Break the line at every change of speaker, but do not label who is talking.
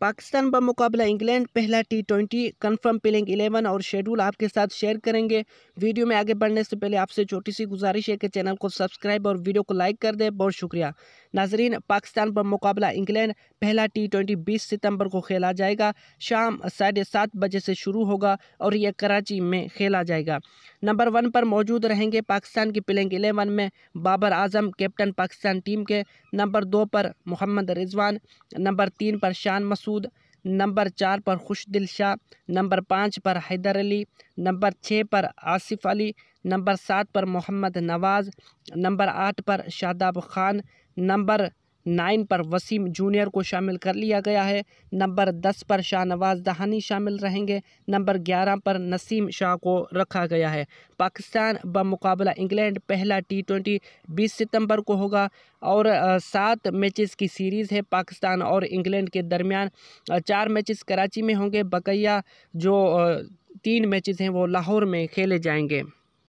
पाकिस्तान बमुकाबला इंग्लैंड पहला T twenty confirm playing eleven और शेड्यूल आपके साथ शेयर करेंगे वीडियो में आगे बढ़ने से पहले आपसे छोटी सी गुजारिश है कि चैनल को सब्सक्राइब और वीडियो को लाइक कर दें बहुत शुक्रिया नाजरीन पाकिस्तान पर मुकाबला इंग्लैंड पहला टी ट्वेंटी बीस सितम्बर को खेला जाएगा शाम साढ़े सात बजे से शुरू होगा और यह कराची में खेला जाएगा नंबर वन पर मौजूद रहेंगे पाकिस्तान की प्लेइंग एलेवन में बाबर आजम कैप्टन पाकिस्तान टीम के नंबर दो पर मोहम्मद रिजवान नंबर तीन पर शान मसूद नंबर चार पर खुशदिल शाह नंबर पाँच पर हैदर अली नंबर छः पर आसिफ अली नंबर सात पर मोहम्मद नवाज़ नंबर आठ पर शादाब खान नंबर नाइन पर वसीम जूनियर को शामिल कर लिया गया है नंबर दस पर शाहनवाज दहानी शामिल रहेंगे नंबर ग्यारह पर नसीम शाह को रखा गया है पाकिस्तान बमकाबला इंग्लैंड पहला टी ट्वेंटी बीस सितंबर को होगा और सात मैचेस की सीरीज़ है पाकिस्तान और इंग्लैंड के दरमियान चार मैचेस कराची में होंगे बकैया जो तीन मैचेस हैं वो लाहौर में खेले जाएंगे